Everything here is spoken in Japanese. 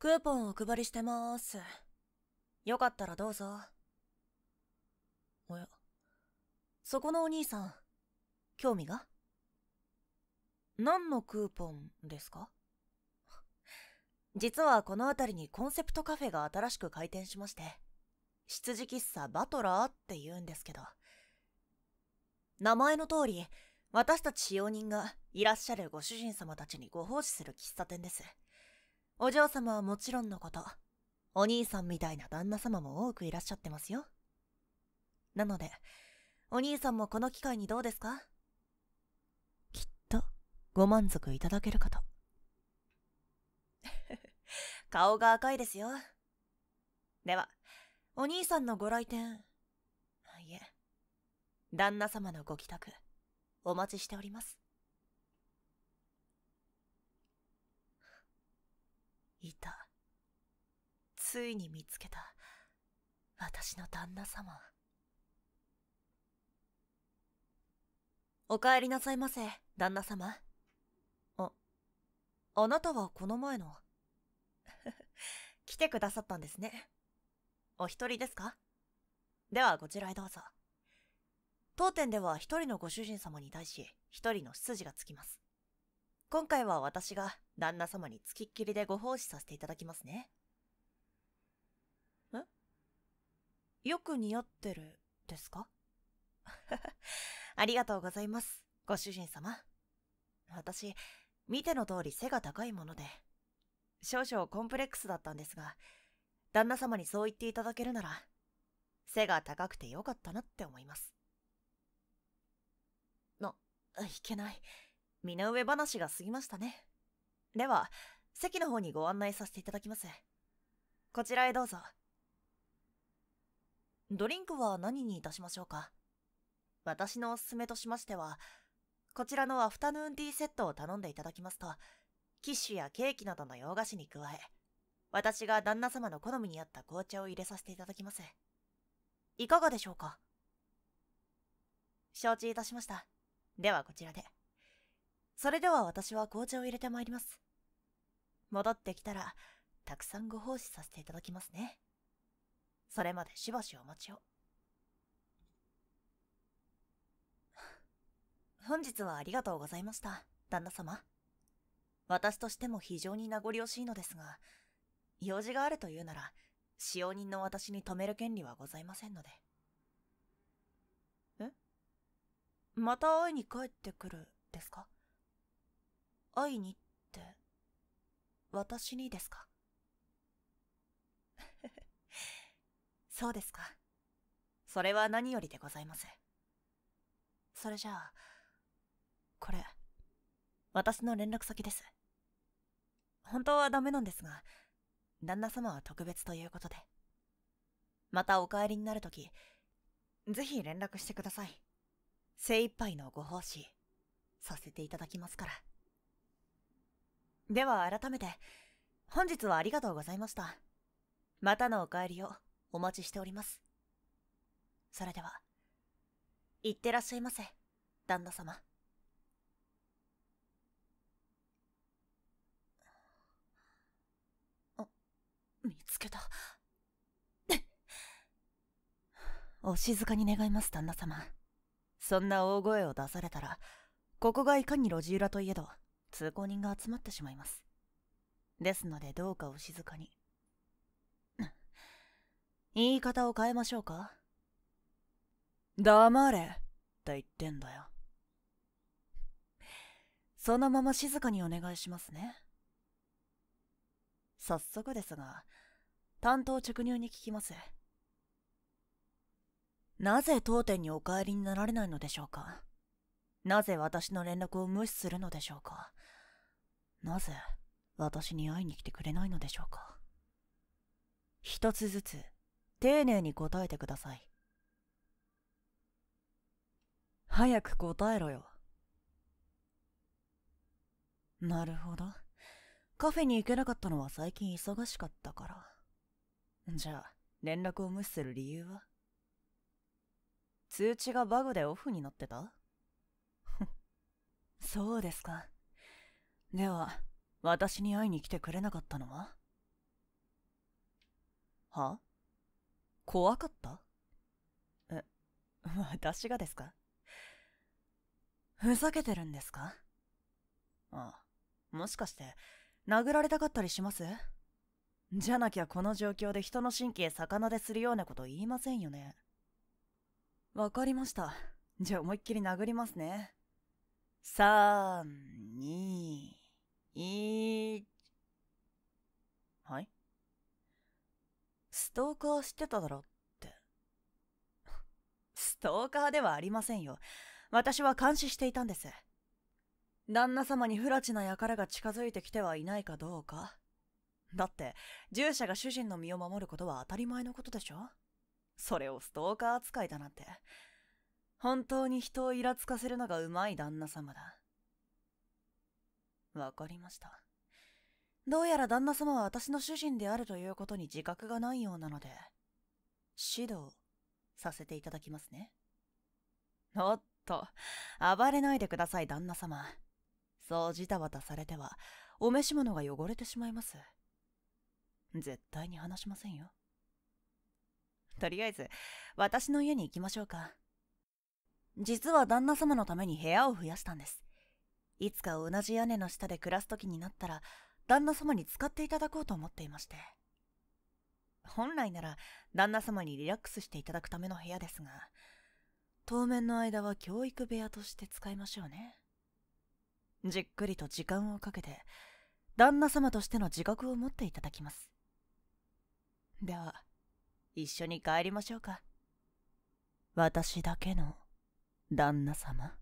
クーポンお配りしてまーす。よかったらどうぞ。おや、そこのお兄さん、興味が何のクーポンですか実はこの辺りにコンセプトカフェが新しく開店しまして、羊喫茶バトラーって言うんですけど、名前の通り、私たち使用人がいらっしゃるご主人様たちにご奉仕する喫茶店です。お嬢様はもちろんのこと、お兄さんみたいな旦那様も多くいらっしゃってますよ。なので、お兄さんもこの機会にどうですかきっと、ご満足いただけるかと。顔が赤いですよ。では、お兄さんのご来店、いえ、旦那様のご帰宅、お待ちしております。いた。ついに見つけた。私の旦那様。お帰りなさいませ、旦那様。あ、あなたはこの前の。来てくださったんですね。お一人ですかではこちらへどうぞ。当店では一人のご主人様に対し、一人の執事がつきます。今回は私が旦那様に付きっきりでご奉仕させていただきますね。えよく似合ってる、ですか ありがとうございます、ご主人様。私、見ての通り背が高いもので、少々コンプレックスだったんですが、旦那様にそう言っていただけるなら、背が高くてよかったなって思います。な、いけない。身の上話が過ぎましたね。では、席の方にご案内させていただきます。こちらへどうぞ。ドリンクは何にいたしましょうか私のおすすめとしましては、こちらのアフタヌーンティーセットを頼んでいただきますと、キッシュやケーキなどの洋菓子に加え、私が旦那様の好みに合った紅茶を入れさせていただきます。いかがでしょうか承知いたしました。ではこちらで。それでは私は紅茶を入れてまいります。戻ってきたら、たくさんご奉仕させていただきますね。それまでしばしお待ちを。本日はありがとうございました、旦那様。私としても非常に名残惜しいのですが、用事があるというなら、使用人の私に止める権利はございませんので。えまた会いに帰ってくる、ですか会いにって、私にですか そうですか。それは何よりでございます。それじゃあ、これ、私の連絡先です。本当はダメなんですが、旦那様は特別ということで。またお帰りになるとき、ぜひ連絡してください。精一杯のご奉仕、させていただきますから。では改めて、本日はありがとうございました。またのお帰りをお待ちしております。それでは、いってらっしゃいませ、旦那様。あ、見つけた。お静かに願います、旦那様。そんな大声を出されたら、ここがいかに路地裏といえど、通行人が集まってしまいます。ですのでどうかお静かに。言い方を変えましょうか黙れって言ってんだよ。そのまま静かにお願いしますね。早速ですが、担当直入に聞きます。なぜ当店にお帰りになられないのでしょうかなぜ私の連絡を無視するのでしょうかなぜ私に会いに来てくれないのでしょうか一つずつ丁寧に答えてください早く答えろよなるほどカフェに行けなかったのは最近忙しかったからじゃあ連絡を無視する理由は通知がバグでオフになってた そうですかでは、私に会いに来てくれなかったのはは怖かったえ、私がですかふざけてるんですかああ、もしかして、殴られたかったりしますじゃなきゃこの状況で人の神経魚でするようなこと言いませんよね。わかりました。じゃあ思いっきり殴りますね。3、2、いはいストーカーしてただろって。ストーカーではありませんよ。私は監視していたんです。旦那様に不埒な輩が近づいてきてはいないかどうか。だって、従者が主人の身を守ることは当たり前のことでしょそれをストーカー扱いだなんて。本当に人をイラつかせるのがうまい旦那様だ。わかりました。どうやら旦那様は私の主人であるということに自覚がないようなので、指導させていただきますね。おっと、暴れないでください、旦那様。そうじたわたされては、お召し物が汚れてしまいます。絶対に話しませんよ。とりあえず、私の家に行きましょうか。実は旦那様のために部屋を増やしたんです。いつか同じ屋根の下で暮らす時になったら、旦那様に使っていただこうと思っていまして。本来なら、旦那様にリラックスしていただくための部屋ですが、当面の間は教育部屋として使いましょうね。じっくりと時間をかけて、旦那様としての自覚を持っていただきます。では、一緒に帰りましょうか。私だけの旦那様。